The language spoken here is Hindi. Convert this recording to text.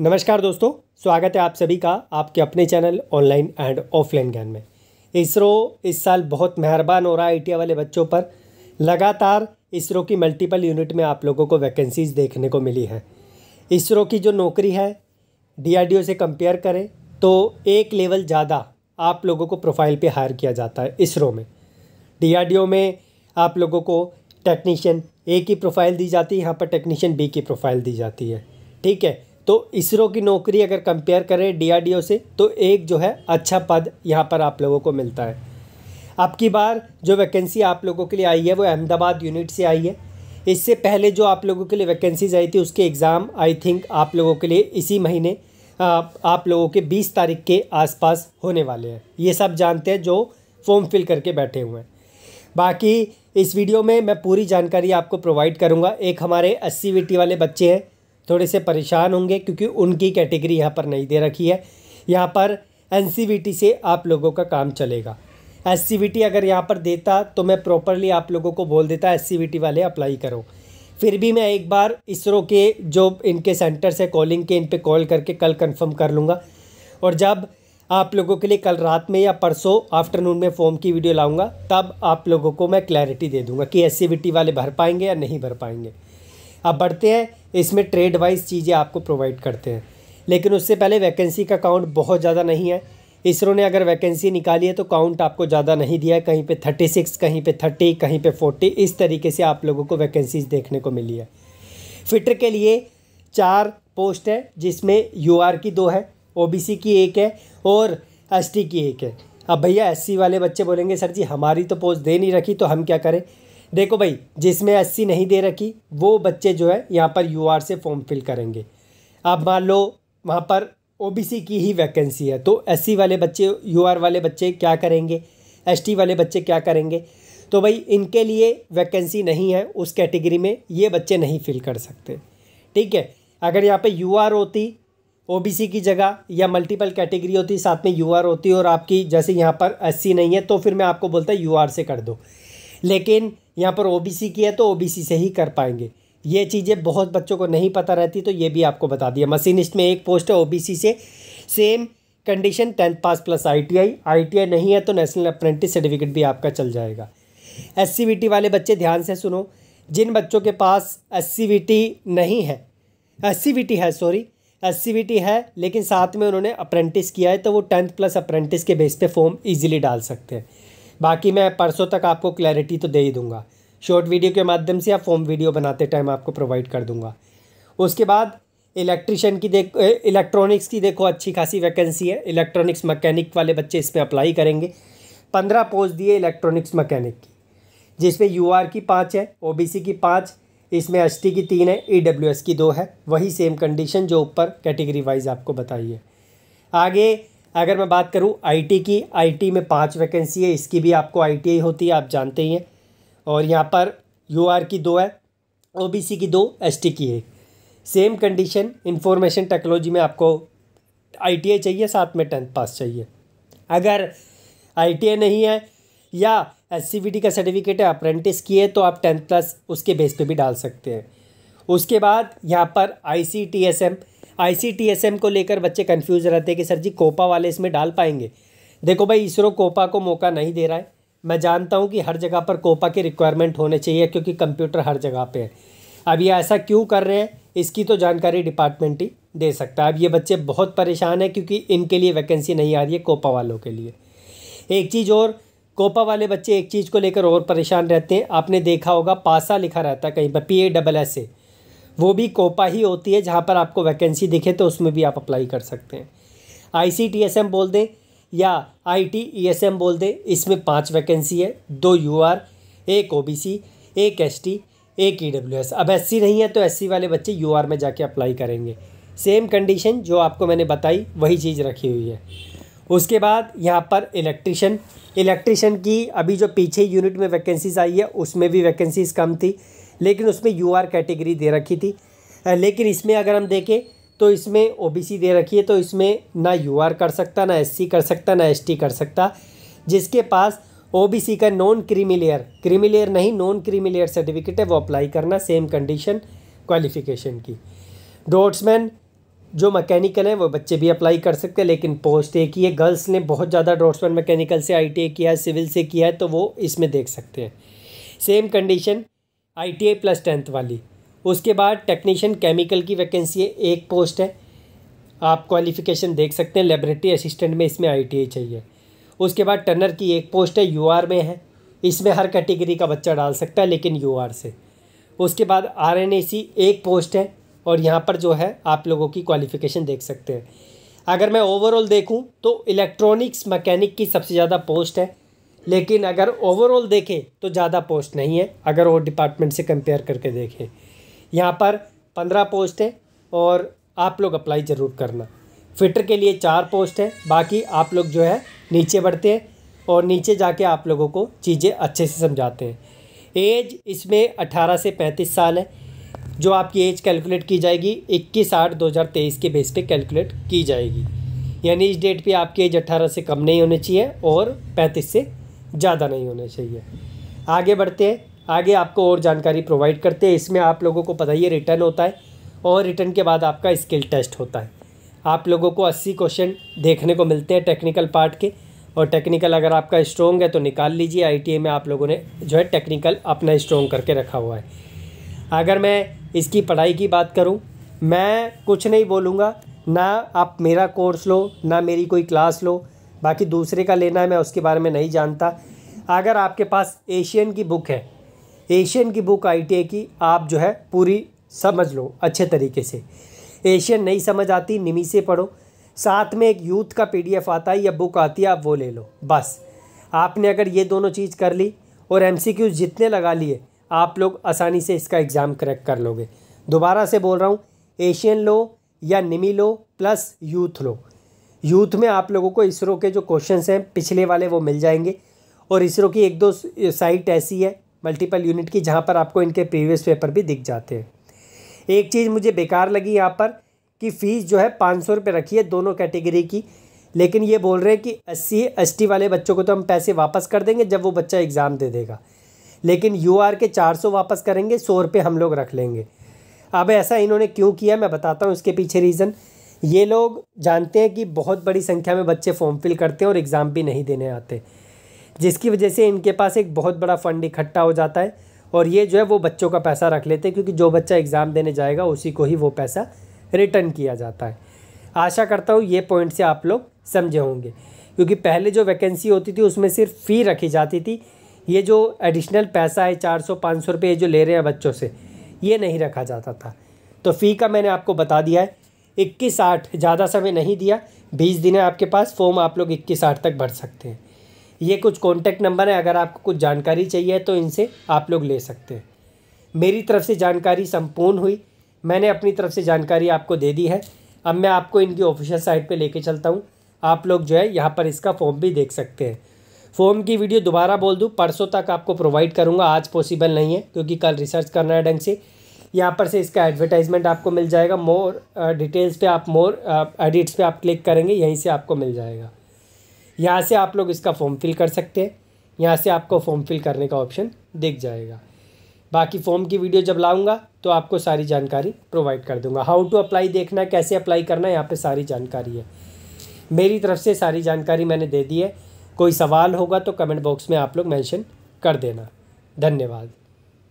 नमस्कार दोस्तों स्वागत है आप सभी का आपके अपने चैनल ऑनलाइन एंड ऑफलाइन ज्ञान में इसरो इस साल बहुत मेहरबान हो रहा है आई वाले बच्चों पर लगातार इसरो की मल्टीपल यूनिट में आप लोगों को वैकेंसीज़ देखने को मिली है इसरो की जो नौकरी है डी से कंपेयर करें तो एक लेवल ज़्यादा आप लोगों को प्रोफाइल पे हायर किया जाता है इसरो में डी में आप लोगों को टेक्नीशियन ए की प्रोफाइल दी जाती है यहाँ पर टेक्नीशियन बी की प्रोफाइल दी जाती है ठीक है तो इसरो की नौकरी अगर कंपेयर करें डीआरडीओ से तो एक जो है अच्छा पद यहाँ पर आप लोगों को मिलता है अब की बार जो वैकेंसी आप लोगों के लिए आई है वो अहमदाबाद यूनिट से आई है इससे पहले जो आप लोगों के लिए वैकेंसीज आई थी उसके एग्ज़ाम आई थिंक आप लोगों के लिए इसी महीने आप लोगों के 20 तारीख के आसपास होने वाले हैं ये सब जानते हैं जो फॉर्म फिल करके बैठे हुए हैं बाकी इस वीडियो में मैं पूरी जानकारी आपको प्रोवाइड करूँगा एक हमारे अस्सी वाले बच्चे हैं थोड़े से परेशान होंगे क्योंकि उनकी कैटेगरी यहाँ पर नहीं दे रखी है यहाँ पर एन से आप लोगों का काम चलेगा एस अगर यहाँ पर देता तो मैं प्रॉपरली आप लोगों को बोल देता एस वाले अप्लाई करो फिर भी मैं एक बार इसरो के जो इनके सेंटर्स हैं कॉलिंग के इन पर कॉल करके कल कंफर्म कर लूँगा और जब आप लोगों के लिए कल रात में या परसों आफ्टरनून में फॉर्म की वीडियो लाऊंगा तब आप लोगों को मैं क्लैरिटी दे दूंगा कि एस वाले भर पाएंगे या नहीं भर पाएंगे अब बढ़ते हैं इसमें ट्रेड वाइज चीज़ें आपको प्रोवाइड करते हैं लेकिन उससे पहले वैकेंसी का काउंट बहुत ज़्यादा नहीं है इसरो ने अगर वैकेंसी निकाली है तो काउंट आपको ज़्यादा नहीं दिया है कहीं पे 36 कहीं पे 30 कहीं पे 40 इस तरीके से आप लोगों को वैकेंसीज देखने को मिली है फिटर के लिए चार पोस्ट है जिसमें यू की दो है ओ की एक है और एस की एक है अब भैया एस वाले बच्चे बोलेंगे सर जी हमारी तो पोस्ट दे नहीं रखी तो हम क्या करें देखो भाई जिसमें अस्सी नहीं दे रखी वो बच्चे जो है यहाँ पर यू आर से फॉर्म फिल करेंगे आप मान लो वहाँ पर ओ बी सी की ही वैकेंसी है तो एस सी वाले बच्चे यू आर वाले बच्चे क्या करेंगे एस टी वाले बच्चे क्या करेंगे तो भाई इनके लिए वैकेंसी नहीं है उस कैटेगरी में ये बच्चे नहीं फिल कर सकते ठीक है अगर यहाँ पे यू आर होती ओ बी सी की जगह या मल्टीपल कैटेगरी होती साथ में यू आर होती और आपकी जैसे यहाँ पर एस सी नहीं है तो फिर मैं आपको बोलता यू आर से कर दो लेकिन यहाँ पर ओबीसी की है तो ओबीसी से ही कर पाएंगे ये चीज़ें बहुत बच्चों को नहीं पता रहती तो ये भी आपको बता दिया मशीनिस्ट में एक पोस्ट है ओ से same condition tenth pass plus ITI ITI नहीं है तो नेशनल अप्रेंटिस सर्टिफिकेट भी आपका चल जाएगा एस वाले बच्चे ध्यान से सुनो जिन बच्चों के पास एस नहीं है एस है सॉरी एस है लेकिन साथ में उन्होंने अप्रेंटिस किया है तो वो टेंथ प्लस अप्रेंटिस के बेस पे फॉर्म इजीली डाल सकते हैं बाकी मैं परसों तक आपको क्लैरिटी तो दे ही दूंगा शॉर्ट वीडियो के माध्यम से या फॉर्म वीडियो बनाते टाइम आपको प्रोवाइड कर दूँगा उसके बाद इलेक्ट्रिशियन की देखो इलेक्ट्रॉनिक्स की देखो अच्छी खासी वैकेंसी है इलेक्ट्रॉनिक्स मैकेनिक वाले बच्चे इसमें अप्लाई करेंगे पंद्रह पोस्ट दिए इलेक्ट्रॉनिक्स मैकेनिक की जिसमें यू की पाँच है ओ की पाँच इसमें एस की तीन है ई e की दो है वही सेम कंडीशन जो ऊपर कैटेगरी वाइज आपको बताई है आगे अगर मैं बात करूँ आईटी की आईटी में पाँच वैकेंसी है इसकी भी आपको आईटीआई होती है आप जानते ही हैं और यहाँ पर यूआर की दो है ओबीसी की दो एसटी की है सेम कंडीशन इंफॉर्मेशन टेक्नोलॉजी में आपको आईटीआई चाहिए साथ में टेंथ पास चाहिए अगर आईटीआई नहीं है या एस का सर्टिफिकेट है अप्रेंटिस की है तो आप टेंथ प्लस उसके बेस पे भी डाल सकते हैं उसके बाद यहाँ पर आई सी आई को लेकर बच्चे कन्फ्यूज़ रहते हैं कि सर जी कोपा वाले इसमें डाल पाएंगे देखो भाई इसरो कोपा को मौका नहीं दे रहा है मैं जानता हूँ कि हर जगह पर कोपा के रिक्वायरमेंट होने चाहिए क्योंकि कंप्यूटर हर जगह पे है अब ये ऐसा क्यों कर रहे हैं इसकी तो जानकारी डिपार्टमेंट ही दे सकता है अब ये बच्चे बहुत परेशान हैं क्योंकि इनके लिए वैकेंसी नहीं आ रही है कोपा वालों के लिए एक चीज़ और कोपा वाले बच्चे एक चीज़ को लेकर और परेशान रहते हैं आपने देखा होगा पासा लिखा रहता है कहीं पर P A double S A वो भी कोपा ही होती है जहाँ पर आपको वैकेंसी दिखे तो उसमें भी आप अप्लाई कर सकते हैं I C T S M बोल दें या I T E S M बोल दें इसमें पाँच वैकेंसी है दो यू आर एक ओ बी सी एक एस टी एक ई डब्ल्यू एस अब एस सी नहीं है तो एस सी वाले बच्चे यू आर में जाके अप्लाई करेंगे सेम कंडीशन जो आपको मैंने बताई वही चीज़ रखी हुई है उसके बाद यहाँ पर इलेक्ट्रिशन इलेक्ट्रिशन की अभी जो पीछे यूनिट में वैकेंसीज आई है उसमें भी वैकेंसीज कम थी लेकिन उसमें यू आर कैटेगरी दे रखी थी लेकिन इसमें अगर हम देखें तो इसमें ओ दे रखी है तो इसमें ना यू कर सकता ना एस कर सकता ना एस कर सकता जिसके पास ओ का non creamy layer creamy layer नहीं नॉन क्रीमी लेयर सर्टिफिकेट है वो अप्लाई करना सेम कंडीशन क्वालिफिकेशन की डॉट्समैन जो मैकेनिकल हैं वो बच्चे भी अप्लाई कर सकते हैं लेकिन पोस्ट एक ही है गर्ल्स ने बहुत ज़्यादा डॉट्समैन मैकेनिकल से आई किया है सिविल से किया है तो वो इसमें देख सकते हैं same condition I plus tenth वाली उसके बाद टेक्नीशियन केमिकल की वैकेंसी है एक पोस्ट है आप क्वालिफिकेशन देख सकते हैं लेबोरेटरी असिस्टेंट में इसमें आई चाहिए उसके बाद टर्नर की एक पोस्ट है यू में है इसमें हर कैटेगरी का बच्चा डाल सकता है लेकिन यू से उसके बाद आर एक पोस्ट है और यहाँ पर जो है आप लोगों की क्वालिफ़िकेशन देख सकते हैं अगर मैं ओवरऑल देखूँ तो इलेक्ट्रॉनिक्स मैकेनिक की सबसे ज़्यादा पोस्ट है लेकिन अगर ओवरऑल देखें तो ज़्यादा पोस्ट नहीं है अगर वो डिपार्टमेंट से कंपेयर करके देखें यहाँ पर पंद्रह पोस्ट है और आप लोग अप्लाई ज़रूर करना फिटर के लिए चार पोस्ट है बाकी आप लोग जो है नीचे बढ़ते हैं और नीचे जाके आप लोगों को चीज़ें अच्छे से समझाते हैं एज इसमें अट्ठारह से पैंतीस साल है जो आपकी एज कैलकुलेट की जाएगी इक्कीस आठ तेईस के बेस पे कैलकुलेट की जाएगी यानी इस डेट पे आपकी एज 18 से कम नहीं होनी चाहिए और 35 से ज़्यादा नहीं होने चाहिए आगे बढ़ते हैं आगे आपको और जानकारी प्रोवाइड करते हैं इसमें आप लोगों को पता ही रिटर्न होता है और रिटर्न के बाद आपका स्किल टेस्ट होता है आप लोगों को अस्सी क्वेश्चन देखने को मिलते हैं टेक्निकल पार्ट के और टेक्निकल अगर आपका स्ट्रॉन्ग है तो निकाल लीजिए आई में आप लोगों ने जो है टेक्निकल अपना स्ट्रॉन्ग करके रखा हुआ है अगर मैं इसकी पढ़ाई की बात करूँ मैं कुछ नहीं बोलूँगा ना आप मेरा कोर्स लो ना मेरी कोई क्लास लो बाकी दूसरे का लेना है मैं उसके बारे में नहीं जानता अगर आपके पास एशियन की बुक है एशियन की बुक आई की आप जो है पूरी समझ लो अच्छे तरीके से एशियन नहीं समझ आती निमी से पढ़ो साथ में एक यूथ का पीडीएफ आता है या बुक आती है आप वो ले लो बस आपने अगर ये दोनों चीज़ कर ली और एम जितने लगा लिए आप लोग आसानी से इसका एग्ज़ाम क्रैक कर लोगे दोबारा से बोल रहा हूँ एशियन लो या निमी लो प्लस यूथ लो यूथ में आप लोगों को इसरो के जो क्वेश्चन हैं पिछले वाले वो मिल जाएंगे और इसरो की एक दो साइट ऐसी है मल्टीपल यूनिट की जहाँ पर आपको इनके प्रीवियस पेपर भी दिख जाते हैं एक चीज़ मुझे बेकार लगी यहाँ पर कि फ़ीस जो है पाँच सौ रुपये रखी है दोनों कैटेगरी की लेकिन ये बोल रहे हैं कि अस्सी एस वाले बच्चों को तो हम पैसे वापस कर देंगे जब वो बच्चा एग्ज़ाम दे देगा लेकिन यू के चार सौ वापस करेंगे सौ रुपये हम लोग रख लेंगे अब ऐसा इन्होंने क्यों किया मैं बताता हूँ इसके पीछे रीज़न ये लोग जानते हैं कि बहुत बड़ी संख्या में बच्चे फॉर्म फिल करते हैं और एग्ज़ाम भी नहीं देने आते जिसकी वजह से इनके पास एक बहुत बड़ा फंड इकट्ठा हो जाता है और ये जो है वो बच्चों का पैसा रख लेते हैं क्योंकि जो बच्चा एग्ज़ाम देने जाएगा उसी को ही वो पैसा रिटर्न किया जाता है आशा करता हूँ ये पॉइंट से आप लोग समझे होंगे क्योंकि पहले जो वैकेंसी होती थी उसमें सिर्फ फ़ी रखी जाती थी ये जो एडिशनल पैसा है चार सौ पाँच सौ रुपये जो ले रहे हैं बच्चों से ये नहीं रखा जाता था तो फ़ी का मैंने आपको बता दिया है इक्कीस आठ ज़्यादा समय नहीं दिया बीस दिन है आपके पास फॉर्म आप लोग इक्कीस आठ तक भर सकते हैं ये कुछ कॉन्टैक्ट नंबर है अगर आपको कुछ जानकारी चाहिए तो इनसे आप लोग ले सकते हैं मेरी तरफ से जानकारी संपूर्ण हुई मैंने अपनी तरफ से जानकारी आपको दे दी है अब मैं आपको इनकी ऑफिशियल साइट पर लेके चलता हूँ आप लोग जो है यहाँ पर इसका फॉर्म भी देख सकते हैं फॉर्म की वीडियो दोबारा बोल दूँ परसों तक आपको प्रोवाइड करूँगा आज पॉसिबल नहीं है क्योंकि कल रिसर्च करना है ढंग से यहाँ पर से इसका एडवर्टाइजमेंट आपको मिल जाएगा मोर डिटेल्स uh, पे आप मोर एडिट्स uh, पे आप क्लिक करेंगे यहीं से आपको मिल जाएगा यहाँ से आप लोग इसका फॉर्म फिल कर सकते हैं यहाँ से आपको फॉर्म फिल करने का ऑप्शन दिख जाएगा बाकी फॉर्म की वीडियो जब लाऊंगा तो आपको सारी जानकारी प्रोवाइड कर दूंगा हाउ टू अप्लाई देखना कैसे अप्लाई करना यहाँ पे सारी जानकारी है मेरी तरफ से सारी जानकारी मैंने दे दी है कोई सवाल होगा तो कमेंट बॉक्स में आप लोग मेंशन कर देना धन्यवाद